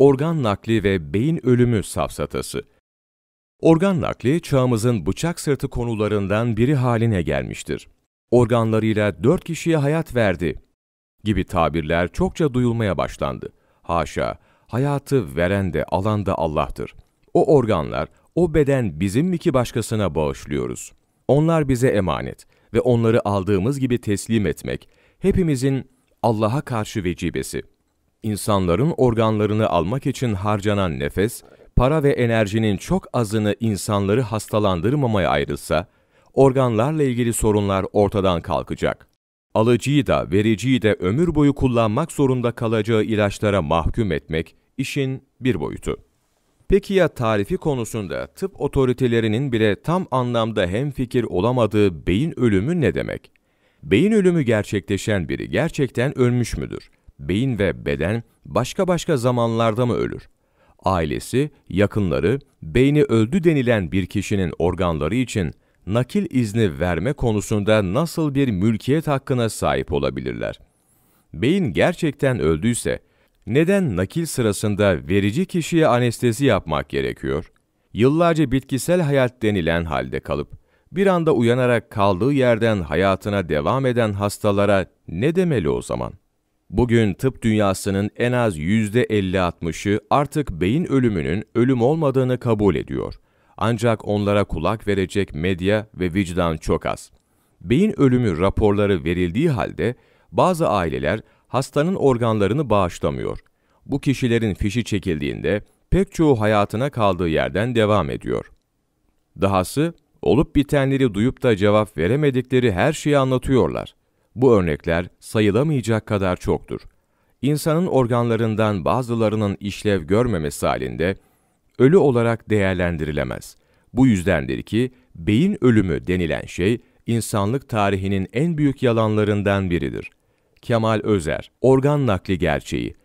organ nakli ve beyin ölümü safsatası. Organ nakli çağımızın bıçak sırtı konularından biri haline gelmiştir. Organlarıyla dört kişiye hayat verdi gibi tabirler çokça duyulmaya başlandı. Haşa, hayatı veren de alan da Allah'tır. O organlar, o beden bizim mi ki başkasına bağışlıyoruz? Onlar bize emanet ve onları aldığımız gibi teslim etmek hepimizin Allah'a karşı vecibesi. İnsanların organlarını almak için harcanan nefes, para ve enerjinin çok azını insanları hastalandırmamaya ayrılsa, organlarla ilgili sorunlar ortadan kalkacak. Alıcıyı da vericiyi de ömür boyu kullanmak zorunda kalacağı ilaçlara mahkum etmek işin bir boyutu. Peki ya tarifi konusunda tıp otoritelerinin bile tam anlamda hemfikir olamadığı beyin ölümü ne demek? Beyin ölümü gerçekleşen biri gerçekten ölmüş müdür? beyin ve beden başka başka zamanlarda mı ölür? Ailesi, yakınları, beyni öldü denilen bir kişinin organları için nakil izni verme konusunda nasıl bir mülkiyet hakkına sahip olabilirler? Beyin gerçekten öldüyse, neden nakil sırasında verici kişiye anestezi yapmak gerekiyor? Yıllarca bitkisel hayat denilen halde kalıp, bir anda uyanarak kaldığı yerden hayatına devam eden hastalara ne demeli o zaman? Bugün tıp dünyasının en az %50-60'ı artık beyin ölümünün ölüm olmadığını kabul ediyor. Ancak onlara kulak verecek medya ve vicdan çok az. Beyin ölümü raporları verildiği halde bazı aileler hastanın organlarını bağışlamıyor. Bu kişilerin fişi çekildiğinde pek çoğu hayatına kaldığı yerden devam ediyor. Dahası olup bitenleri duyup da cevap veremedikleri her şeyi anlatıyorlar. Bu örnekler sayılamayacak kadar çoktur. İnsanın organlarından bazılarının işlev görmemesi halinde ölü olarak değerlendirilemez. Bu yüzdendir ki beyin ölümü denilen şey insanlık tarihinin en büyük yalanlarından biridir. Kemal Özer, Organ Nakli Gerçeği,